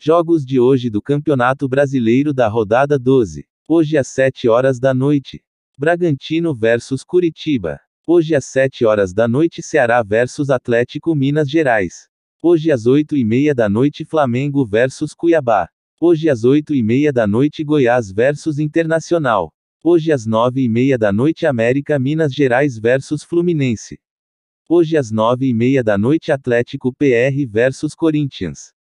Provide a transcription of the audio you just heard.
Jogos de hoje do Campeonato Brasileiro da Rodada 12. Hoje às 7 horas da noite. Bragantino versus Curitiba. Hoje às 7 horas da noite Ceará versus Atlético Minas Gerais. Hoje às 8 e meia da noite Flamengo versus Cuiabá. Hoje às 8 e meia da noite Goiás versus Internacional. Hoje às 9 e meia da noite América Minas Gerais versus Fluminense. Hoje às 9 e meia da noite Atlético PR versus Corinthians.